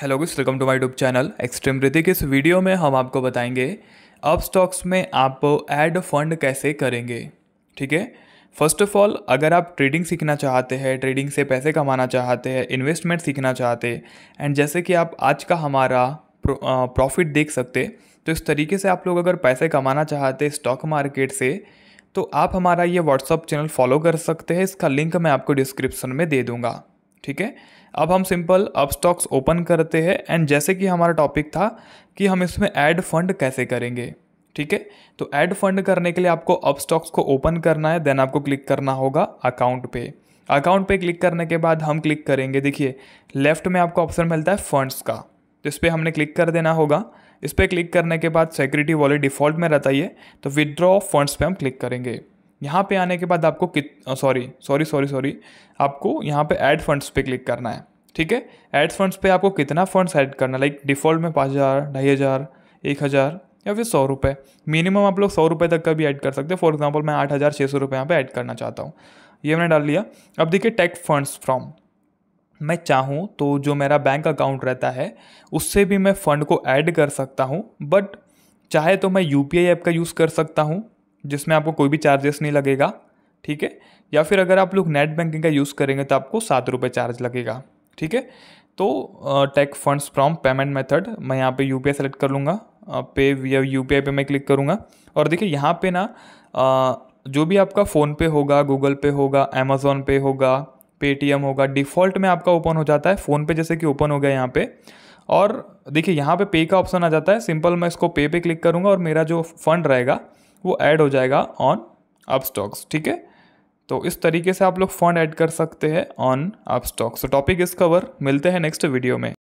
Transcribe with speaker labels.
Speaker 1: hello guys welcome to my YouTube channel extreme Hrithik इस वीडियो में हम आपको बताएंगे अप स्टॉक्स में आप ऐड फंड कैसे करेंगे ठीक है फर्स्ट ऑफ ऑल अगर आप ट्रेडिंग सीखना चाहते हैं ट्रेडिंग से पैसे कमाना चाहते हैं इन्वेस्टमेंट सीखना चाहते हैं एंड जैसे कि आप आज का हमारा प्रॉफिट देख सकते तो इस तरीके से आप लोग अगर पैसे कमाना चाहते स्टॉक मार्केट से तो आप हमारा ये व्हाट्सअप चैनल फॉलो कर सकते हैं इसका लिंक मैं आपको डिस्क्रिप्सन में दे दूँगा ठीक है अब हम सिंपल अब स्टॉक्स ओपन करते हैं एंड जैसे कि हमारा टॉपिक था कि हम इसमें ऐड फंड कैसे करेंगे ठीक है तो ऐड फंड करने के लिए आपको अब स्टॉक्स को ओपन करना है देन आपको क्लिक करना होगा अकाउंट पे अकाउंट पे क्लिक करने के बाद हम क्लिक करेंगे देखिए लेफ्ट में आपको ऑप्शन मिलता है फंड्स का तो इस पर हमने क्लिक कर देना होगा इस पर क्लिक करने के बाद सिक्योरिटी वॉलेट डिफ़ॉल्ट में रहता ही है तो विदड्रॉ फंड्स पे हम क्लिक करेंगे यहाँ पे आने के बाद आपको कित सॉरी सॉरी सॉरी सॉरी आपको यहाँ पे ऐड फंड्स पे क्लिक करना है ठीक है ऐड फंड्स पे आपको कितना फंड्स ऐड करना लाइक डिफ़ॉल्ट में पाँच हज़ार ढाई हज़ार एक हज़ार या फिर सौ रुपये मिनिमम आप लोग सौ रुपये तक का भी ऐड कर सकते हैं फॉर एग्जाम्पल मैं आठ हज़ार छः सौ रुपये यहाँ पर ऐड करना चाहता हूँ ये मैंने डाल लिया अब देखिए टेक फंड्स फ्रॉम मैं चाहूँ तो जो मेरा बैंक अकाउंट रहता है उससे भी मैं फ़ंड को ऐड कर सकता हूँ बट चाहे तो मैं यू पी आई ऐप का यूज़ कर सकता हूँ जिसमें आपको कोई भी चार्जेस नहीं लगेगा ठीक है या फिर अगर आप लोग नेट बैंकिंग का यूज़ करेंगे तो आपको सात रुपये चार्ज लगेगा ठीक है तो take funds from payment method मैं यहाँ पे यू पी सेलेक्ट कर लूँगा पे या यू पी पे मैं क्लिक करूँगा और देखिए यहाँ पे ना जो भी आपका फ़ोन पे होगा गूगल पे होगा अमेज़ोन पे होगा पेटीएम होगा डिफ़ॉल्ट में आपका ओपन हो जाता है फ़ोनपे जैसे कि ओपन हो गया यहाँ पे और देखिए यहाँ पे पे का ऑप्शन आ जाता है सिंपल मैं इसको पे पे क्लिक करूँगा और मेरा जो फंड रहेगा वो ऐड हो जाएगा ऑन अप स्टॉक्स ठीक है तो इस तरीके से आप लोग फंड ऐड कर सकते हैं ऑन अप स्टॉक्स तो टॉपिक इस कवर मिलते हैं नेक्स्ट वीडियो में